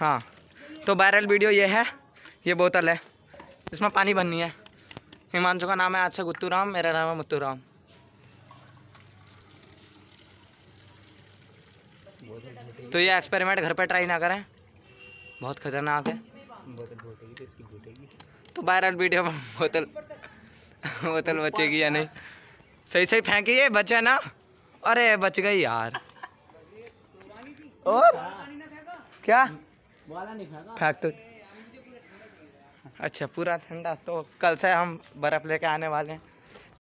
हाँ तो viral video ये है ये बोतल है इसमें पानी भरनी है हिमांशु का नाम है आज से गुत्तू राम मेरा नाम है मुत्तू राम तो ये एक्सपेरिमेंट घर पर ट्राई ना करें बहुत खतरनाक है तो वायरल वीडियो में बोतल बोतल बचेगी या नहीं सही सही फेंकी है बचे ना अरे बच गई यार और क्या फेंक तो अच्छा पूरा ठंडा तो कल से हम बर्फ़ लेके आने वाले हैं